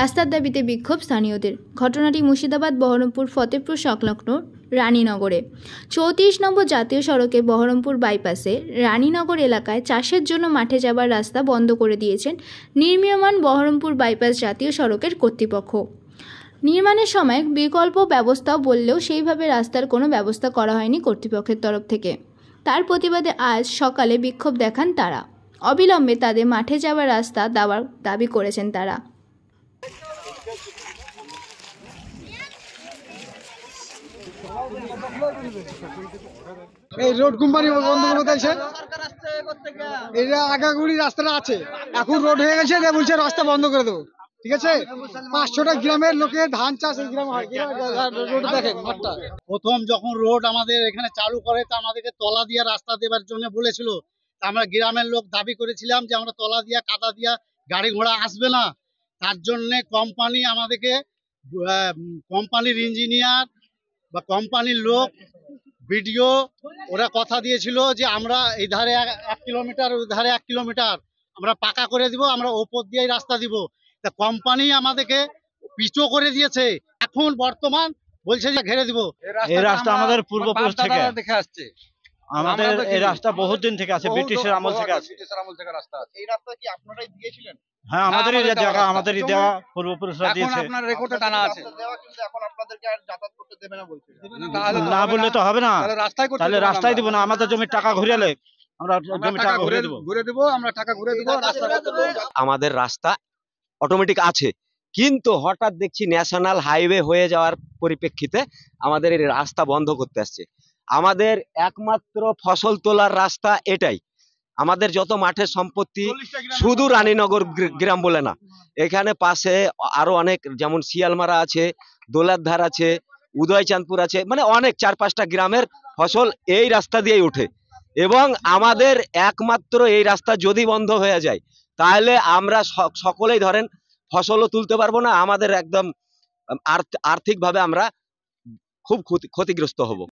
রাস্তার দাবিতে বিক্ষোভ স্থানীয়দের ঘটনাটি মুর্শিদাবাদ বহরমপুর ফতেপুর সংলগ্ন রানীনগরে চৌত্রিশ নম্বর জাতীয় সড়কে বহরমপুর বাইপাসে রানীনগর এলাকায় চাষের জন্য মাঠে যাবার রাস্তা বন্ধ করে দিয়েছেন নির্মীয়মান বহরমপুর বাইপাস জাতীয় সড়কের কর্তৃপক্ষ নির্মাণের সময় বিকল্প ব্যবস্থা বললেও সেইভাবে রাস্তার কোনো ব্যবস্থা করা হয়নি কর্তৃপক্ষের তরফ থেকে তার প্রতিবাদে আজ সকালে বিক্ষোভ দেখান তারা অবিলম্বে তাদের মাঠে যাওয়ার রাস্তা দেওয়ার দাবি করেছেন তারা এই রোড কোম্পানি বন্ধ করে দিয়েছে এটা আগাগুড়ি রাস্তাটা আছে এখন রোড হয়ে গেছে বলছে রাস্তা বন্ধ করে দেবো ঠিক আছে পাঁচশোটা গ্রামের লোকের ধান চাষ এই গ্রামে হয় রোড দেখেন প্রথম যখন রোড আমাদের এখানে চালু করে তা আমাদেরকে তলা দিয়ে রাস্তা দেবার জন্য বলেছিল আমরা গ্রামের লোক দাবি করেছিলাম যে আমরা তলা দিয়া কাদা দিয়া গাড়ি ঘোড়া আসবে না তার জন্যে কোম্পানি আমাদেরকে কোম্পানির ইঞ্জিনিয়ার বা কোম্পানির লোক ভিডিও ওরা কথা দিয়েছিল যে আমরা এই ধারে এক কিলোমিটার ওই ধারে এক কিলোমিটার আমরা পাকা করে দিব আমরা ওপর দিয়েই রাস্তা দিব তা কোম্পানি আমাদেরকে পিচও করে দিয়েছে এখন বর্তমান বলছে যে ঘেরে দিব এই রাস্তা আমাদের পূর্বপুরুষ থেকে দেখে আসছে আমাদের এই রাস্তা বহুত দিন থেকে আছে ব্রিটিশের আমল থেকে আছে ব্রিটিশের আমল থেকে রাস্তা আছে এই রাস্তা কি আপনারাই দিয়েছিলেন হ্যাঁ আমাদেরই জায়গা আমাদেরই দেওয়া পূর্বপুরুষরা দিয়েছে এখন আপনার রেকর্ডে টানা আছে দেওয়া কিন্তু এখন আপনাদেরকে আর যাতায়াত করতে দেবে না বলছে না বললে তো হবে না তাহলে রাস্তায় করতে তাহলে রাস্তায় দিব না আমাদের জমি টাকা ঘুরালে আমরা জমি টাকা ঘুরে দেব ঘুরে দেব আমরা টাকা ঘুরে দেব রাস্তা আমাদের রাস্তা অটোমেটিক আছে কিন্তু হঠাৎ দেখছি ন্যাশনাল হাইওয়ে হয়ে যাওয়ার পরিপ্রেক্ষিতে আমাদের এই রাস্তা বন্ধ করতে আসছে আমাদের একমাত্র ফসল তোলার রাস্তা এটাই আমাদের যত মাঠের সম্পত্তি শুধু রানীনগর গ্রাম বলে না এখানে পাশে আরো অনেক যেমন শিয়ালমারা আছে দোলারধার আছে উদয়চাঁদপুর আছে মানে অনেক চার পাঁচটা গ্রামের ফসল এই রাস্তা দিয়েই ওঠে এবং আমাদের একমাত্র এই রাস্তা যদি বন্ধ হয়ে যায় তাহলে আমরা সকলেই ধরেন ফসলও তুলতে পারবো না আমাদের একদম আর্থিকভাবে আমরা খুব ক্ষতিগ্রস্ত হব